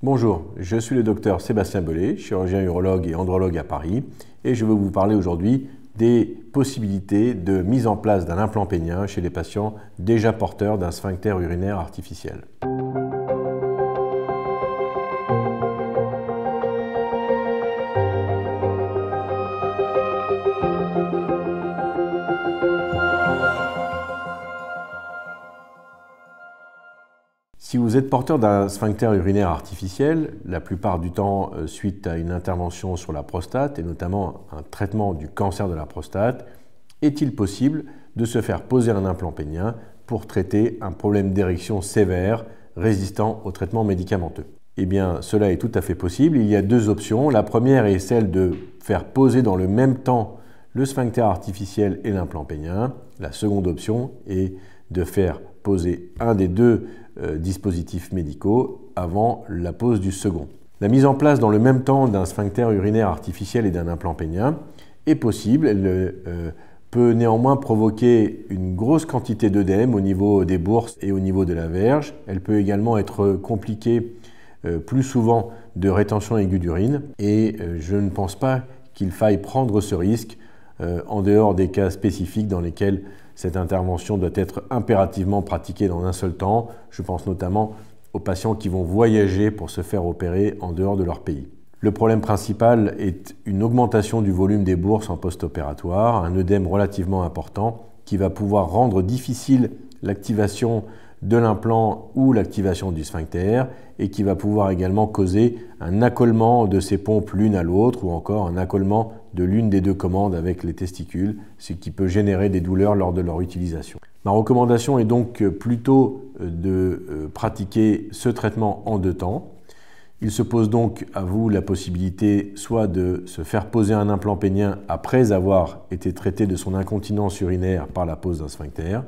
Bonjour, je suis le docteur Sébastien Bollet, chirurgien urologue et andrologue à Paris, et je veux vous parler aujourd'hui des possibilités de mise en place d'un implant pénien chez les patients déjà porteurs d'un sphincter urinaire artificiel. Si vous êtes porteur d'un sphincter urinaire artificiel, la plupart du temps euh, suite à une intervention sur la prostate et notamment un traitement du cancer de la prostate, est-il possible de se faire poser un implant pénien pour traiter un problème d'érection sévère résistant au traitement médicamenteux Eh bien, cela est tout à fait possible. Il y a deux options. La première est celle de faire poser dans le même temps le sphincter artificiel et l'implant pénien. La seconde option est de faire poser un des deux euh, dispositifs médicaux avant la pose du second. La mise en place dans le même temps d'un sphincter urinaire artificiel et d'un implant pénien est possible. Elle euh, peut néanmoins provoquer une grosse quantité d'œdème au niveau des bourses et au niveau de la verge. Elle peut également être compliquée euh, plus souvent de rétention aiguë d'urine et je ne pense pas qu'il faille prendre ce risque en dehors des cas spécifiques dans lesquels cette intervention doit être impérativement pratiquée dans un seul temps. Je pense notamment aux patients qui vont voyager pour se faire opérer en dehors de leur pays. Le problème principal est une augmentation du volume des bourses en post-opératoire, un œdème relativement important qui va pouvoir rendre difficile l'activation de l'implant ou l'activation du sphincter et qui va pouvoir également causer un accolement de ces pompes l'une à l'autre ou encore un accolement de l'une des deux commandes avec les testicules, ce qui peut générer des douleurs lors de leur utilisation. Ma recommandation est donc plutôt euh, de euh, pratiquer ce traitement en deux temps. Il se pose donc à vous la possibilité soit de se faire poser un implant pénien après avoir été traité de son incontinence urinaire par la pose d'un sphincter,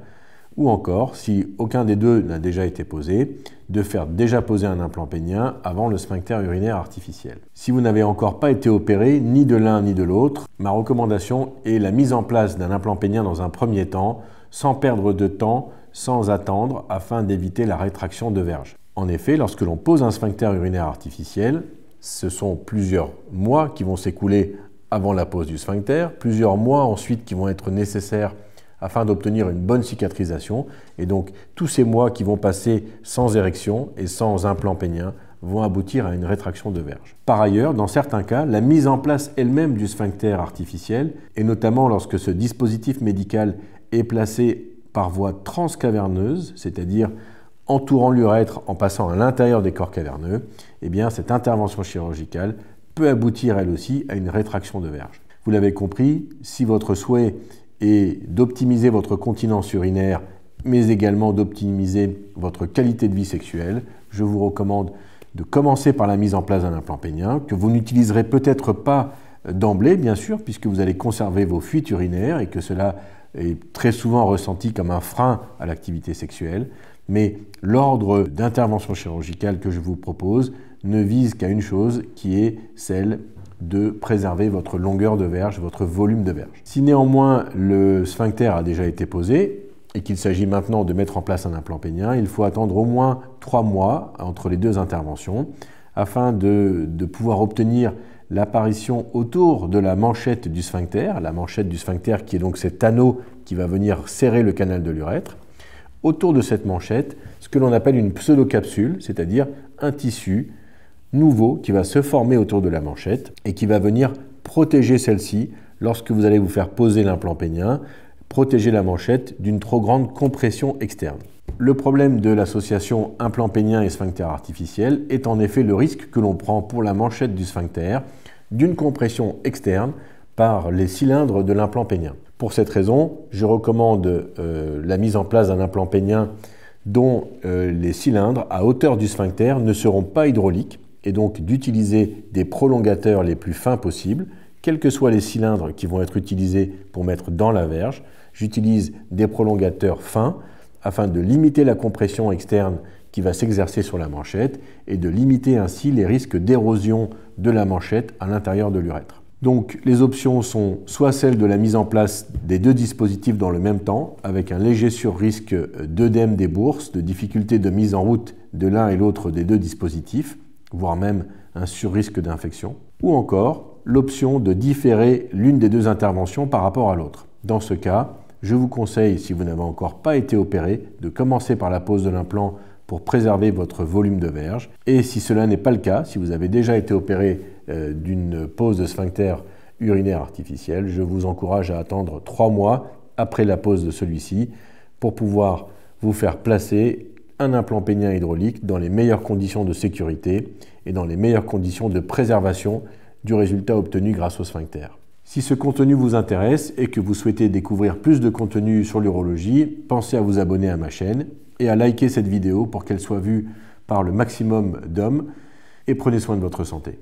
ou encore, si aucun des deux n'a déjà été posé, de faire déjà poser un implant pénien avant le sphincter urinaire artificiel. Si vous n'avez encore pas été opéré ni de l'un ni de l'autre, ma recommandation est la mise en place d'un implant pénien dans un premier temps, sans perdre de temps, sans attendre, afin d'éviter la rétraction de verge. En effet, lorsque l'on pose un sphincter urinaire artificiel, ce sont plusieurs mois qui vont s'écouler avant la pose du sphincter, plusieurs mois ensuite qui vont être nécessaires afin d'obtenir une bonne cicatrisation. Et donc tous ces mois qui vont passer sans érection et sans implant pénien vont aboutir à une rétraction de verge. Par ailleurs, dans certains cas, la mise en place elle-même du sphincter artificiel, et notamment lorsque ce dispositif médical est placé par voie transcaverneuse, c'est-à-dire entourant l'urètre en passant à l'intérieur des corps caverneux, eh bien cette intervention chirurgicale peut aboutir elle aussi à une rétraction de verge. Vous l'avez compris, si votre souhait et d'optimiser votre continence urinaire, mais également d'optimiser votre qualité de vie sexuelle, je vous recommande de commencer par la mise en place d'un implant pénien que vous n'utiliserez peut-être pas d'emblée, bien sûr, puisque vous allez conserver vos fuites urinaires et que cela est très souvent ressenti comme un frein à l'activité sexuelle. Mais l'ordre d'intervention chirurgicale que je vous propose ne vise qu'à une chose qui est celle de préserver votre longueur de verge, votre volume de verge. Si néanmoins le sphincter a déjà été posé et qu'il s'agit maintenant de mettre en place un implant pénien, il faut attendre au moins trois mois entre les deux interventions afin de, pouvoir obtenir l'apparition autour de la manchette du sphincter, la manchette du sphincter qui est donc cet anneau qui va venir serrer le canal de l'urètre. Autour de cette manchette, ce que l'on appelle une pseudo capsule c'est-à-dire un tissu nouveau qui va se former autour de la manchette et qui va venir protéger celle-ci lorsque vous allez vous faire poser l'implant pénien, protéger la manchette d'une trop grande compression externe. Le problème de l'association implant pénien et sphincter artificiel est en effet le risque que l'on prend pour la manchette du sphincter d'une compression externe par les cylindres de l'implant pénien. Pour cette raison, je recommande euh, la mise en place d'un implant pénien dont euh, les cylindres à hauteur du sphincter ne seront pas hydrauliques et donc d'utiliser des prolongateurs les plus fins possibles, quels que soient les cylindres qui vont être utilisés pour mettre dans la verge. J'utilise des prolongateurs fins afin de limiter la compression externe qui va s'exercer sur la manchette et de limiter ainsi les risques d'érosion de la manchette à l'intérieur de l'urètre. Donc les options sont soit celle de la mise en place des deux dispositifs dans le même temps, avec un léger sur-risque d'œdème des bourses, de difficulté de mise en route de l'un et l'autre des deux dispositifs, voire même un surrisque d'infection, ou encore l'option de différer l'une des deux interventions par rapport à l'autre. Dans ce cas, je vous conseille, si vous n'avez encore pas été opéré, de commencer par la pose de l'implant pour préserver votre volume de verge. Et si cela n'est pas le cas, si vous avez déjà été opéré euh, d'une pose de sphincter urinaire artificiel, je vous encourage à attendre trois mois après la pose de celui-ci pour pouvoir vous faire placer un implant pénien hydraulique dans les meilleures conditions de sécurité et dans les meilleures conditions de préservation du résultat obtenu grâce au sphincter. Si ce contenu vous intéresse et que vous souhaitez découvrir plus de contenu sur l'urologie, pensez à vous abonner à ma chaîne et à liker cette vidéo pour qu'elle soit vue par le maximum d'hommes et prenez soin de votre santé.